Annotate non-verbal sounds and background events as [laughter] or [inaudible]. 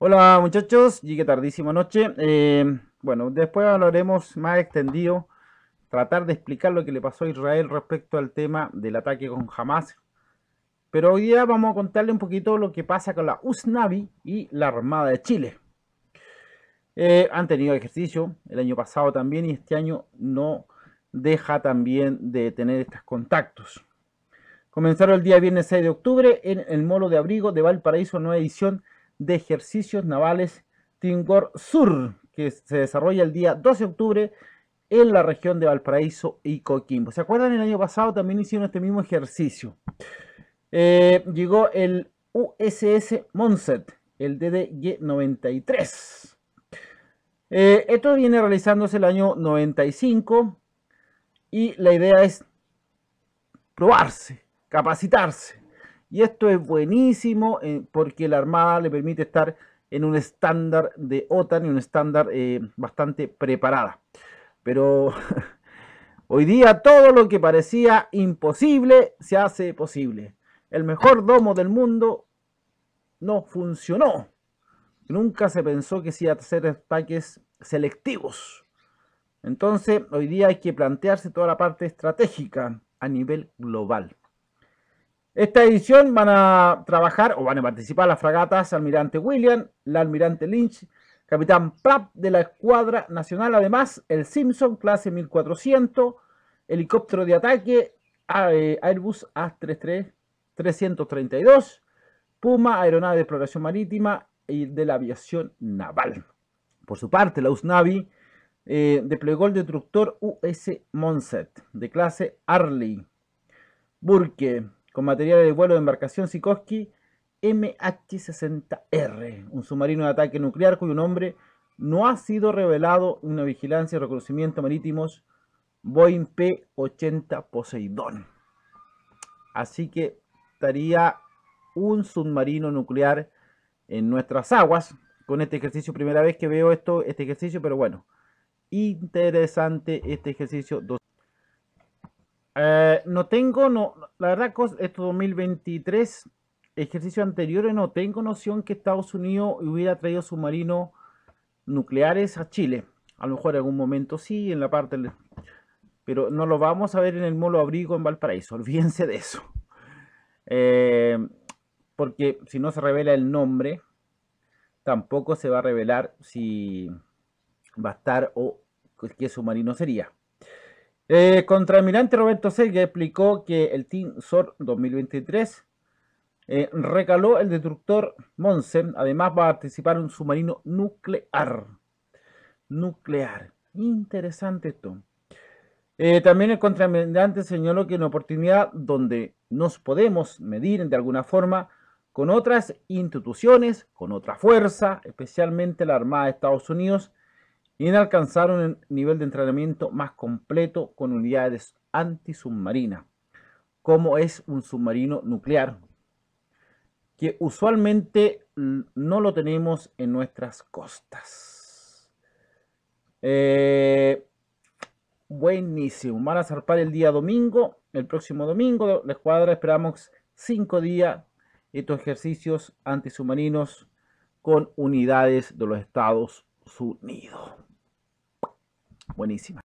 Hola muchachos, llegué tardísimo noche. Eh, bueno, después hablaremos más extendido, tratar de explicar lo que le pasó a Israel respecto al tema del ataque con Hamas. Pero hoy día vamos a contarle un poquito lo que pasa con la USNAVI y la Armada de Chile. Eh, han tenido ejercicio el año pasado también y este año no deja también de tener estos contactos. Comenzaron el día viernes 6 de octubre en el Molo de Abrigo de Valparaíso, nueva edición de Ejercicios Navales Tingor Sur, que se desarrolla el día 12 de octubre en la región de Valparaíso y Coquimbo. ¿Se acuerdan? El año pasado también hicieron este mismo ejercicio. Eh, llegó el USS Monset, el ddg 93 eh, esto viene realizándose el año 95 y la idea es probarse, capacitarse, y esto es buenísimo eh, porque la Armada le permite estar en un estándar de OTAN y un estándar eh, bastante preparada. Pero [laughs] hoy día todo lo que parecía imposible se hace posible. El mejor domo del mundo no funcionó. Nunca se pensó que se iba a hacer ataques selectivos. Entonces, hoy día hay que plantearse toda la parte estratégica a nivel global. Esta edición van a trabajar o van a participar las fragatas Almirante William, la Almirante Lynch, Capitán Pratt de la Escuadra Nacional, además el Simpson, clase 1400, helicóptero de ataque eh, Airbus A332, Puma, aeronave de exploración marítima y de la aviación naval. Por su parte, la USNAVI eh, desplegó el destructor US Monset de clase Arleigh Burke con material de vuelo de embarcación Sikorsky MH-60R, un submarino de ataque nuclear cuyo nombre no ha sido revelado en una vigilancia y reconocimiento marítimos Boeing P-80 Poseidón. Así que estaría un submarino nuclear en nuestras aguas con este ejercicio. Primera vez que veo esto, este ejercicio, pero bueno, interesante este ejercicio. Eh, no tengo, no, la verdad, estos 2023, ejercicios anteriores eh, no tengo noción que Estados Unidos hubiera traído submarinos nucleares a Chile. A lo mejor en algún momento sí, en la parte, pero no lo vamos a ver en el molo abrigo en Valparaíso, [laughs] olvídense de eso. Eh, porque si no se revela el nombre, tampoco se va a revelar si va a estar o qué submarino sería. El eh, contra Roberto Segue explicó que el Team SOR 2023 eh, recaló el destructor Monsen. Además va a participar en un submarino nuclear. Nuclear. Interesante esto. Eh, también el contramendante señaló que una oportunidad donde nos podemos medir de alguna forma con otras instituciones, con otra fuerza, especialmente la Armada de Estados Unidos, y en alcanzar un nivel de entrenamiento más completo con unidades antisubmarinas, como es un submarino nuclear, que usualmente no lo tenemos en nuestras costas. Eh, buenísimo. Van a zarpar el día domingo, el próximo domingo. La escuadra esperamos cinco días estos ejercicios antisubmarinos con unidades de los Estados Unidos. Buenísima.